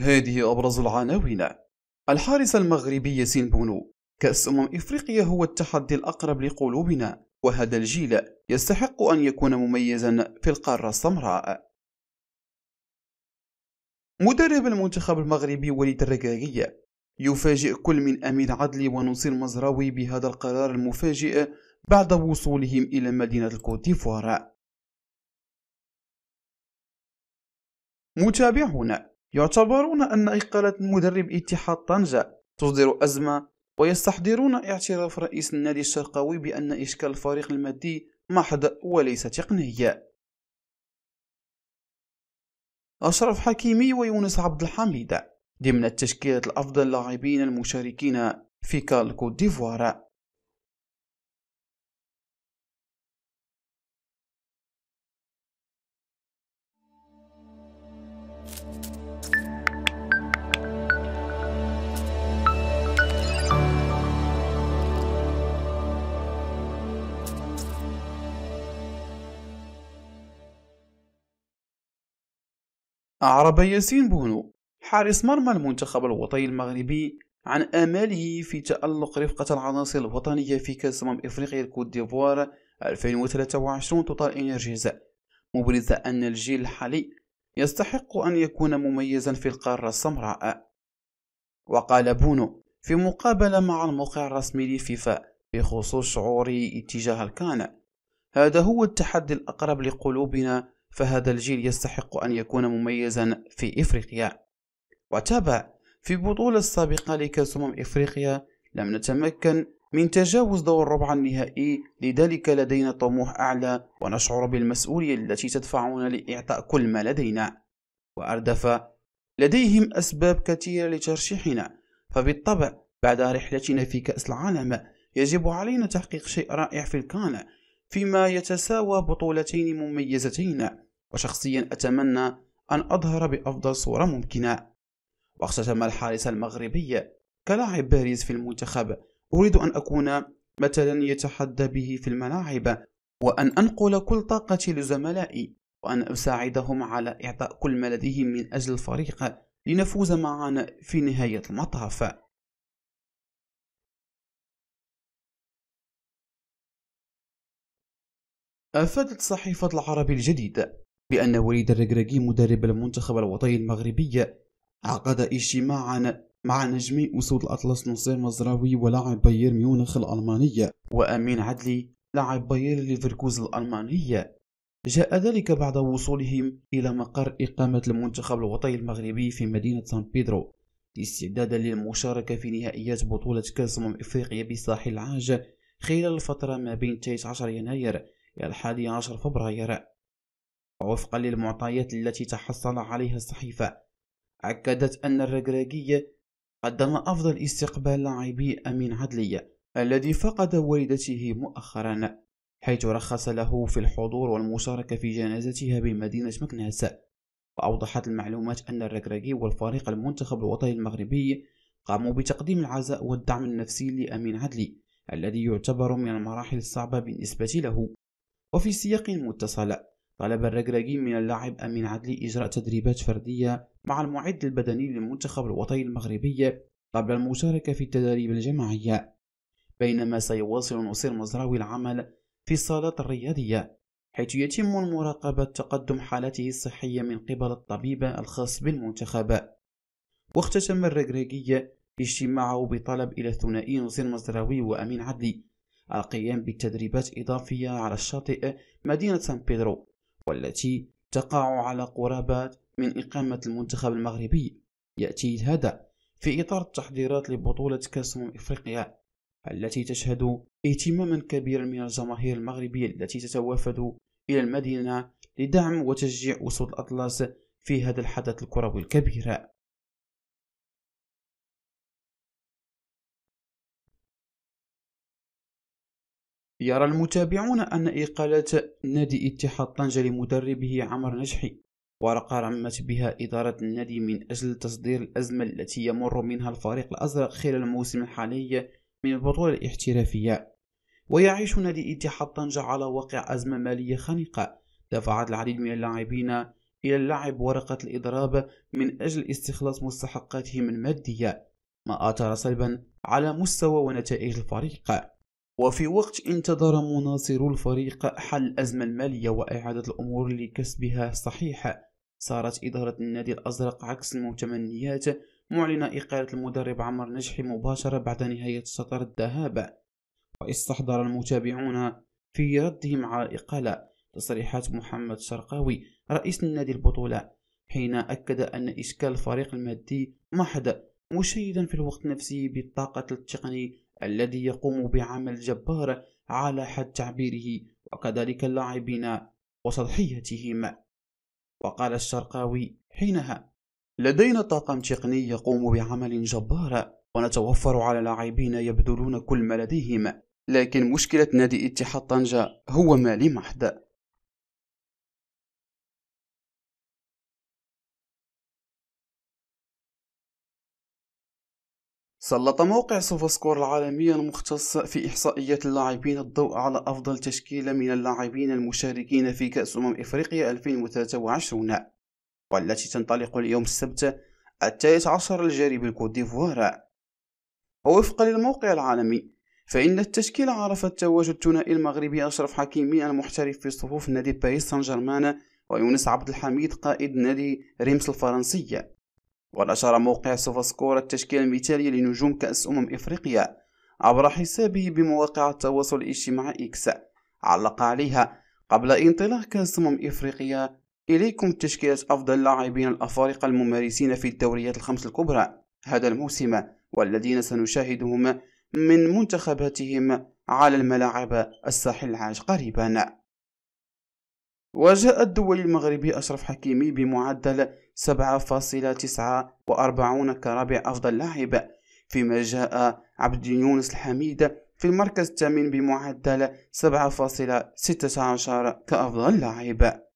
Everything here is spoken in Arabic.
هذه أبرز العناوين الحارس المغربي ياسين بونو كأس أمم إفريقيا هو التحدي الأقرب لقلوبنا وهذا الجيل يستحق أن يكون مميزا في القارة السمراء مدرب المنتخب المغربي وليد الركاكي يفاجئ كل من أمين عدلي ونصير مزراوي بهذا القرار المفاجئ بعد وصولهم إلى مدينة الكوت ديفوار متابعونا يعتبرون أن إقالة مدرب اتحاد طنجة تصدر أزمة ويستحضرون اعتراف رئيس النادي الشرقاوي بأن إشكال الفريق المادي محض وليس تقنيا أشرف حكيمي ويونس عبد الحميد ضمن التشكيلة الأفضل لاعبين المشاركين في كالكو ديفوار أعرب ياسين بونو حارس مرمى المنتخب الوطني المغربي عن آماله في تألق رفقة العناصر الوطنية في كأس أمم إفريقيا الكوت ديفوار 2023 توتال إنرجيز مبرزة أن الجيل الحالي يستحق أن يكون مميزا في القارة السمراء وقال بونو في مقابلة مع الموقع الرسمي لفيفا بخصوص شعوري اتجاه الكان هذا هو التحدي الأقرب لقلوبنا فهذا الجيل يستحق أن يكون مميزا في إفريقيا وتابع في بطولة السابقة لكأس أمم إفريقيا لم نتمكن من تجاوز دور الربع النهائي لذلك لدينا طموح أعلى ونشعر بالمسؤولية التي تدفعنا لإعطاء كل ما لدينا وأردف لديهم أسباب كثيرة لترشيحنا فبالطبع بعد رحلتنا في كأس العالم يجب علينا تحقيق شيء رائع في الكان فيما يتساوى بطولتين مميزتين وشخصيا أتمنى أن أظهر بأفضل صورة ممكنة واختتم الحارس المغربي كلاعب باريس في المنتخب أريد أن أكون مثلا يتحدى به في الملاعب وأن أنقل كل طاقتي لزملائي وأن أساعدهم على إعطاء كل ما لديهم من أجل الفريق لنفوز معا في نهاية المطاف أفادت صحيفة العربي الجديد بأن وليد الركراكي مدرب المنتخب الوطني المغربي عقد اجتماعا مع نجمي أسود الأطلس نصير مزراوي ولاعب بايرن ميونخ الألمانية وأمين عدلي لاعب بايرن ليفركوز الألمانية جاء ذلك بعد وصولهم إلى مقر إقامة المنتخب الوطني المغربي في مدينة سان بيدرو استعدادا للمشاركة في نهائيات بطولة كأس أمم إفريقيا بساحل العاج خلال الفترة ما بين 19 يناير الحادي يعني عشر فبراير ووفقا للمعطيات التي تحصل عليها الصحيفة أكدت أن الركراكي قدم أفضل استقبال لاعبي أمين عدلي الذي فقد والدته مؤخرا حيث رخص له في الحضور والمشاركة في جنازتها بمدينة مكناس وأوضحت المعلومات أن الركراكي والفريق المنتخب الوطني المغربي قاموا بتقديم العزاء والدعم النفسي لأمين عدلي الذي يعتبر من المراحل الصعبة بالنسبة له وفي سياق متصل طلب الرجراجي من اللاعب أمين عدلي إجراء تدريبات فردية مع المعد البدني للمنتخب الوطني المغربي قبل المشاركة في التدريب الجماعية بينما سيواصل نصير مزراوي العمل في الصالات الرياضية حيث يتم مراقبة تقدم حالته الصحية من قبل الطبيب الخاص بالمنتخب واختتم الرجراجي اجتماعه بطلب إلى الثنائي نصير مزراوي وأمين عدلي القيام بتدريبات إضافية على الشاطئ مدينة سان بيدرو والتي تقع على قرابة من إقامة المنتخب المغربي يأتي هذا في إطار التحضيرات لبطولة كأس أمم إفريقيا التي تشهد اهتماما كبيرا من الجماهير المغربية التي تتوافد إلى المدينة لدعم وتشجيع أسود الأطلس في هذا الحدث الكروي الكبير يرى المتابعون أن إقالة نادي اتحاد طنجة لمدربه عمر نجحي ورقة رمت بها إدارة النادي من أجل تصدير الأزمة التي يمر منها الفريق الأزرق خلال الموسم الحالي من البطولة الاحترافية ويعيش نادي اتحاد طنجة على واقع أزمة مالية خانقة دفعت العديد من اللاعبين إلى اللعب ورقة الإضراب من أجل استخلاص مستحقاتهم المادية ما آثر سلبا على مستوى ونتائج الفريق وفي وقت انتظر مناصر الفريق حل الأزمة المالية وإعادة الأمور لكسبها صحيحه صارت إدارة النادي الأزرق عكس المتمنيات معلنة إقالة المدرب عمر نجحي مباشرة بعد نهاية شطر الذهاب واستحضر المتابعون في ردهم على الإقالة تصريحات محمد شرقاوي رئيس النادي البطولة حين أكد أن إشكال الفريق المادي محض مشيدا في الوقت نفسه بالطاقة التقني الذي يقوم بعمل جبار على حد تعبيره وكذلك اللاعبين وسطحيتهم وقال الشرقاوي حينها لدينا طاقم تقني يقوم بعمل جبار ونتوفر على لاعبين يبذلون كل ما لديهم لكن مشكلة نادي اتحاد طنجة هو مالي محض سلط موقع سوفسكور العالمي المختص في إحصائيات اللاعبين الضوء على أفضل تشكيلة من اللاعبين المشاركين في كأس أمم إفريقيا 2023 والتي تنطلق اليوم السبت التاسع عشر الجاري بالكوت ديفوار ووفقا للموقع العالمي فإن التشكيلة عرفت تواجد الثنائي المغربي أشرف حكيمي المحترف في صفوف نادي باريس سان جيرمان ويونس عبد الحميد قائد نادي ريمس الفرنسية ونشر موقع سوفاسكور التشكيل المثالي لنجوم كأس أمم إفريقيا عبر حسابه بمواقع التواصل الاجتماعي إكس علق عليها قبل انطلاق كأس أمم إفريقيا إليكم تشكيلة أفضل لاعبين الأفارقة الممارسين في الدوريات الخمس الكبرى هذا الموسم والذين سنشاهدهم من منتخباتهم على الملاعب الساحل العاج قريبا وجاء الدولي المغربي أشرف حكيمي بمعدل 7.49 كرابع أفضل لاعب فيما جاء عبد يونس الحميد في المركز الثامن بمعدل 7.16 كأفضل لاعب